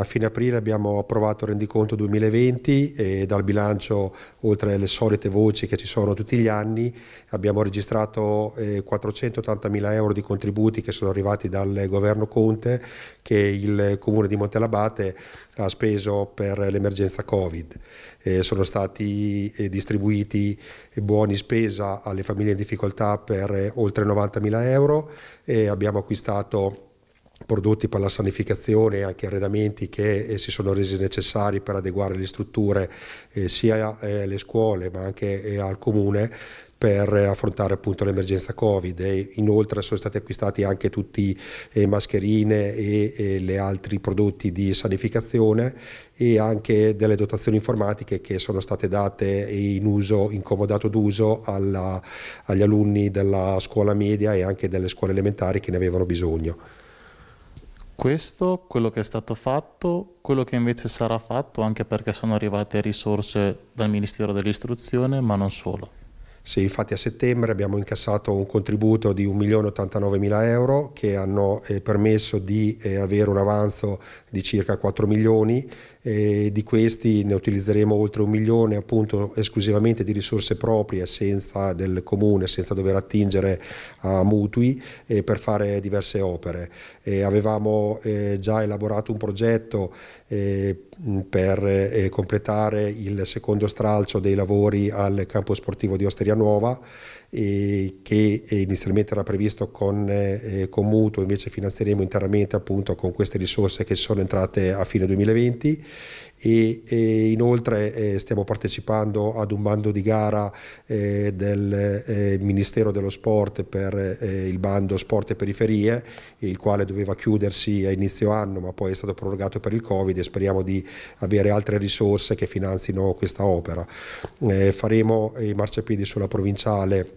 A fine aprile abbiamo approvato il rendiconto 2020 e dal bilancio, oltre alle solite voci che ci sono tutti gli anni, abbiamo registrato 480 eh, mila euro di contributi che sono arrivati dal governo Conte che il comune di Montelabate ha speso per l'emergenza Covid. Eh, sono stati eh, distribuiti buoni spesa alle famiglie in difficoltà per oltre 90 mila euro e abbiamo acquistato prodotti per la sanificazione e anche arredamenti che eh, si sono resi necessari per adeguare le strutture eh, sia eh, alle scuole ma anche al comune per affrontare appunto l'emergenza Covid e inoltre sono stati acquistati anche tutti eh, mascherine e, e le altri prodotti di sanificazione e anche delle dotazioni informatiche che sono state date in uso, incomodato comodato d'uso agli alunni della scuola media e anche delle scuole elementari che ne avevano bisogno questo, quello che è stato fatto, quello che invece sarà fatto, anche perché sono arrivate risorse dal Ministero dell'Istruzione, ma non solo. Se infatti a settembre abbiamo incassato un contributo di 1.089.000 euro che hanno eh, permesso di eh, avere un avanzo di circa 4 milioni, e di questi ne utilizzeremo oltre un milione appunto esclusivamente di risorse proprie senza del comune, senza dover attingere a mutui eh, per fare diverse opere. avevamo eh, già elaborato un progetto eh, per completare il secondo stralcio dei lavori al campo sportivo di Osteria Italia Nuova che eh, inizialmente era previsto con, eh, eh, con, mutuo, invece finanzieremo interamente appunto con queste risorse che sono entrate a fine 2020 e, e eh, inoltre eh, stiamo partecipando ad un bando di gara del Ministero dello Sport per il bando Sport e Periferie, il quale doveva chiudersi a inizio anno ma poi è stato prorogato per il Covid e speriamo di avere altre risorse che finanzino questa opera. faremo i marciapiedi sulla sulla provinciale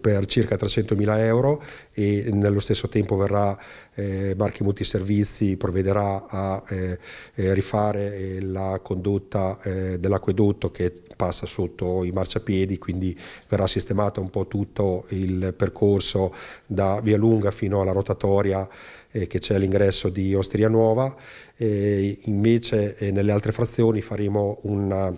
per circa 300.000 euro e nello stesso tempo verrà eh, Barchi Multiservizi provvederà a eh, eh rifare eh, la condotta eh, dell'acquedotto che passa sotto i marciapiedi quindi verrà sistemato un po' tutto il percorso da Via Lunga fino alla rotatoria eh, che c'è all'ingresso di Osteria Nuova invece nelle altre frazioni faremo una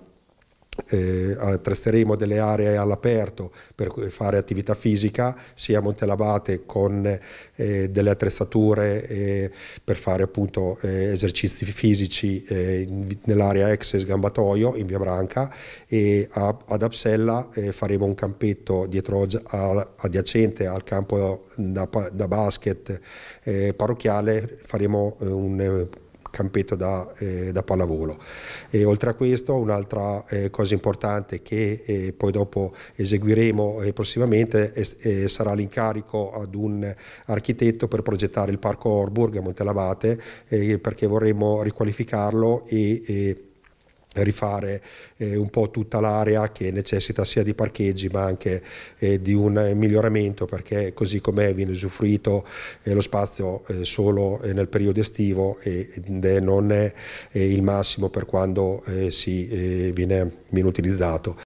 eh, presteremo delle aree all'aperto per fare attività fisica sia a Montelabate con eh, delle attrezzature eh, per fare appunto eh, esercizi fisici eh, nell'area ex sgambatoio in via Branca e a, ad Apsella eh, faremo un campetto dietro a, adiacente al campo da, da basket parrocchiale faremo un campetto da, eh, da pallavolo. E oltre a questo un'altra eh, cosa importante che eh, poi dopo eseguiremo eh, prossimamente eh, sarà l'incarico ad un architetto per progettare il parco Orburg a Montelabate eh, perché vorremmo riqualificarlo e rifare eh, un po' tutta l'area che necessita sia di parcheggi ma anche eh, di un miglioramento perché così com'è viene usufruito eh, lo spazio eh, solo eh, nel periodo estivo e non è eh, il massimo per quando si viene, viene utilizzato.